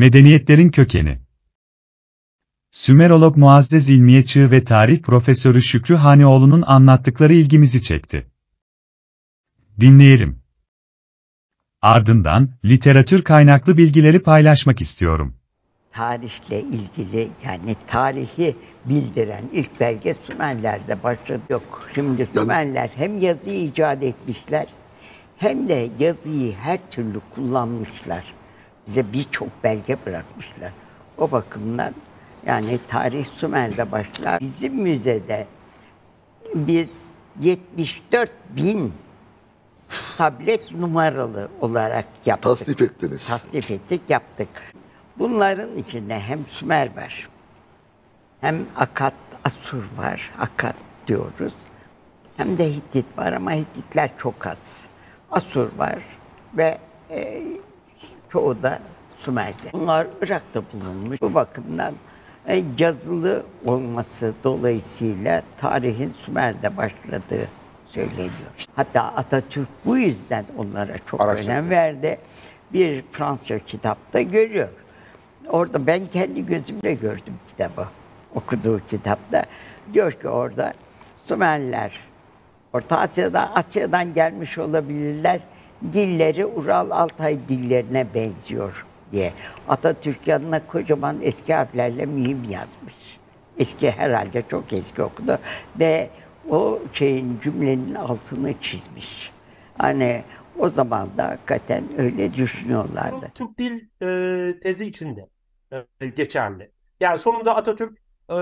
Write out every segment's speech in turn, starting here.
Medeniyetlerin kökeni Sümerolog muazzez İlmiye Çığ ve tarih profesörü Şükrü Hanioğlu'nun anlattıkları ilgimizi çekti. Dinleyelim. Ardından, literatür kaynaklı bilgileri paylaşmak istiyorum. Tarihle ilgili yani tarihi bildiren ilk belge Sümerler'de başladı yok. Şimdi Sümerler hem yazıyı icat etmişler hem de yazıyı her türlü kullanmışlar bize birçok belge bırakmışlar. O bakımdan yani tarih Sümer'de başlar. Bizim müzede biz 74 bin tablet numaralı olarak yaptık. Tasnif ettiniz. Tasnif ettik, yaptık. Bunların içinde hem Sümer var, hem Akat, Asur var, Akat diyoruz. Hem de Hittit var ama Hittitler çok az. Asur var ve e, çoğu da Sümerli. Bunlar Irak'ta bulunmuş. Bu bakımdan e, yazılı olması dolayısıyla tarihin Sümer'de başladığı söyleniyor. Hatta Atatürk bu yüzden onlara çok Araştırdı. önem verdi. Bir Fransızca kitapta görüyor. Orada ben kendi gözümle gördüm kitabı. Okuduğu kitapta diyor ki orada Sümerler Orta Asya'dan Asya'dan gelmiş olabilirler dilleri Ural Altay dillerine benziyor diye. Atatürk yanına kocaman eski harflerle mühim yazmış. Eski herhalde çok eski okudu ve o şeyin cümlenin altını çizmiş. Hani o zaman da hakikaten öyle düşünüyorlardı. Türk dil e, tezi içinde e, geçerli. Yani sonunda Atatürk e,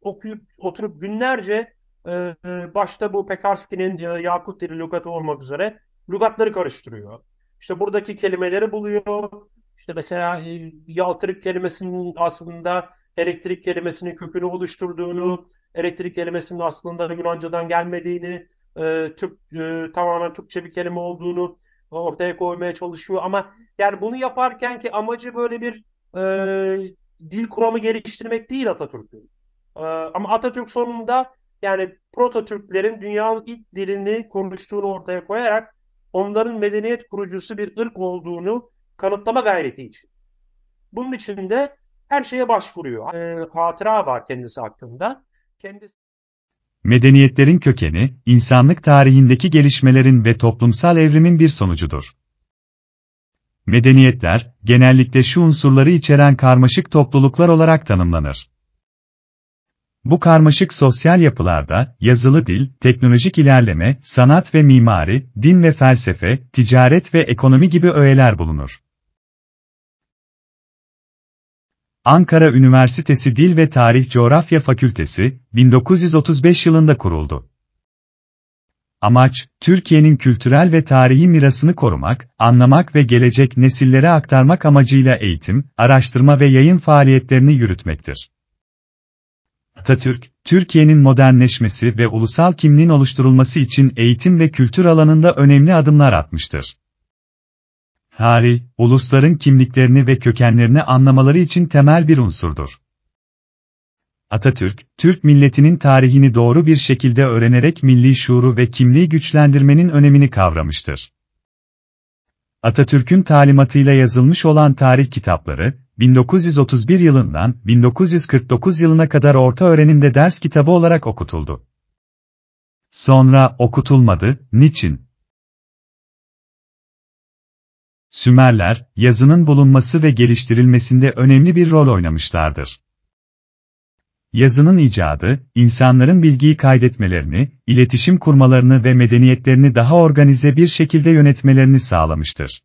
okuyup oturup günlerce e, e başta bu Pekarski'nin e, Yakut dili lokatı olmak üzere lügatları karıştırıyor. İşte buradaki kelimeleri buluyor. İşte mesela e, yaltırık kelimesinin aslında elektrik kelimesinin kökünü oluşturduğunu, elektrik kelimesinin aslında Yunanca'dan gelmediğini, e, Türk e, tamamen Türkçe bir kelime olduğunu ortaya koymaya çalışıyor ama yani bunu yaparken ki amacı böyle bir e, dil kuramı geliştirmek değil Atatürk'ün. E, ama Atatürk sonunda yani proto Türklerin dünyanın ilk dilini konuştuğunu ortaya koyarak onların medeniyet kurucusu bir ırk olduğunu kanıtlama gayreti için. Bunun için de her şeye başvuruyor. E, hatıra var kendisi hakkında. Kendisi... Medeniyetlerin kökeni, insanlık tarihindeki gelişmelerin ve toplumsal evrimin bir sonucudur. Medeniyetler, genellikle şu unsurları içeren karmaşık topluluklar olarak tanımlanır. Bu karmaşık sosyal yapılarda, yazılı dil, teknolojik ilerleme, sanat ve mimari, din ve felsefe, ticaret ve ekonomi gibi öğeler bulunur. Ankara Üniversitesi Dil ve Tarih Coğrafya Fakültesi, 1935 yılında kuruldu. Amaç, Türkiye'nin kültürel ve tarihi mirasını korumak, anlamak ve gelecek nesillere aktarmak amacıyla eğitim, araştırma ve yayın faaliyetlerini yürütmektir. Atatürk, Türkiye'nin modernleşmesi ve ulusal kimliğin oluşturulması için eğitim ve kültür alanında önemli adımlar atmıştır. Tarih, ulusların kimliklerini ve kökenlerini anlamaları için temel bir unsurdur. Atatürk, Türk milletinin tarihini doğru bir şekilde öğrenerek milli şuuru ve kimliği güçlendirmenin önemini kavramıştır. Atatürk'ün talimatıyla yazılmış olan tarih kitapları, 1931 yılından 1949 yılına kadar orta öğrenimde ders kitabı olarak okutuldu. Sonra okutulmadı, niçin? Sümerler, yazının bulunması ve geliştirilmesinde önemli bir rol oynamışlardır. Yazının icadı, insanların bilgiyi kaydetmelerini, iletişim kurmalarını ve medeniyetlerini daha organize bir şekilde yönetmelerini sağlamıştır.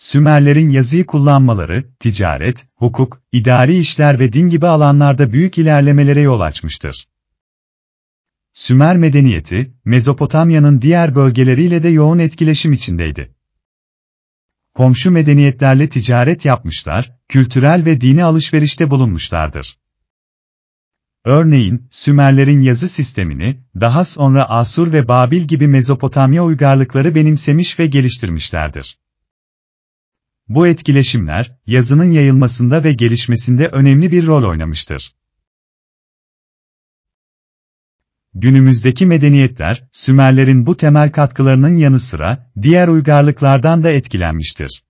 Sümerlerin yazıyı kullanmaları, ticaret, hukuk, idari işler ve din gibi alanlarda büyük ilerlemelere yol açmıştır. Sümer medeniyeti, Mezopotamya'nın diğer bölgeleriyle de yoğun etkileşim içindeydi. Komşu medeniyetlerle ticaret yapmışlar, kültürel ve dini alışverişte bulunmuşlardır. Örneğin, Sümerlerin yazı sistemini, daha sonra Asur ve Babil gibi Mezopotamya uygarlıkları benimsemiş ve geliştirmişlerdir. Bu etkileşimler, yazının yayılmasında ve gelişmesinde önemli bir rol oynamıştır. Günümüzdeki medeniyetler, Sümerlerin bu temel katkılarının yanı sıra, diğer uygarlıklardan da etkilenmiştir.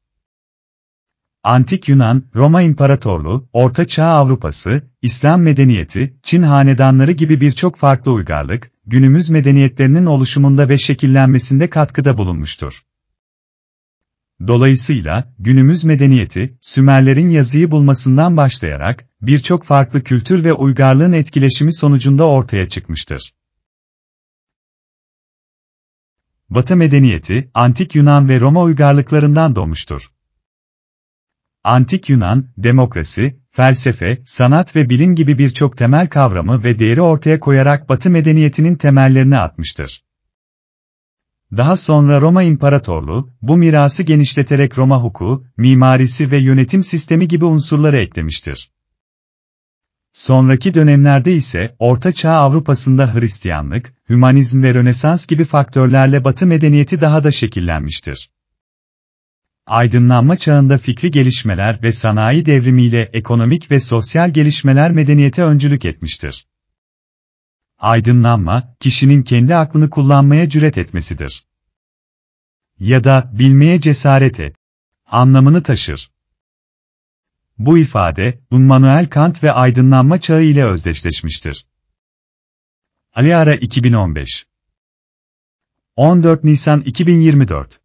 Antik Yunan, Roma İmparatorluğu, Orta Çağ Avrupası, İslam medeniyeti, Çin hanedanları gibi birçok farklı uygarlık, günümüz medeniyetlerinin oluşumunda ve şekillenmesinde katkıda bulunmuştur. Dolayısıyla, günümüz medeniyeti, Sümerlerin yazıyı bulmasından başlayarak, birçok farklı kültür ve uygarlığın etkileşimi sonucunda ortaya çıkmıştır. Batı medeniyeti, Antik Yunan ve Roma uygarlıklarından doğmuştur. Antik Yunan, demokrasi, felsefe, sanat ve bilim gibi birçok temel kavramı ve değeri ortaya koyarak Batı medeniyetinin temellerini atmıştır. Daha sonra Roma İmparatorluğu, bu mirası genişleterek Roma hukuku, mimarisi ve yönetim sistemi gibi unsurları eklemiştir. Sonraki dönemlerde ise Orta Çağ Avrupa'sında Hristiyanlık, Hümanizm ve Rönesans gibi faktörlerle Batı medeniyeti daha da şekillenmiştir. Aydınlanma çağında fikri gelişmeler ve sanayi devrimiyle ekonomik ve sosyal gelişmeler medeniyete öncülük etmiştir aydınlanma, kişinin kendi aklını kullanmaya cüret etmesidir. Ya da bilmeye cesaret et. Anlamını taşır. Bu ifade, Immanuel Kant ve aydınlanma çağı ile özdeşleşmiştir. Ali Ara 2015 14 Nisan 2024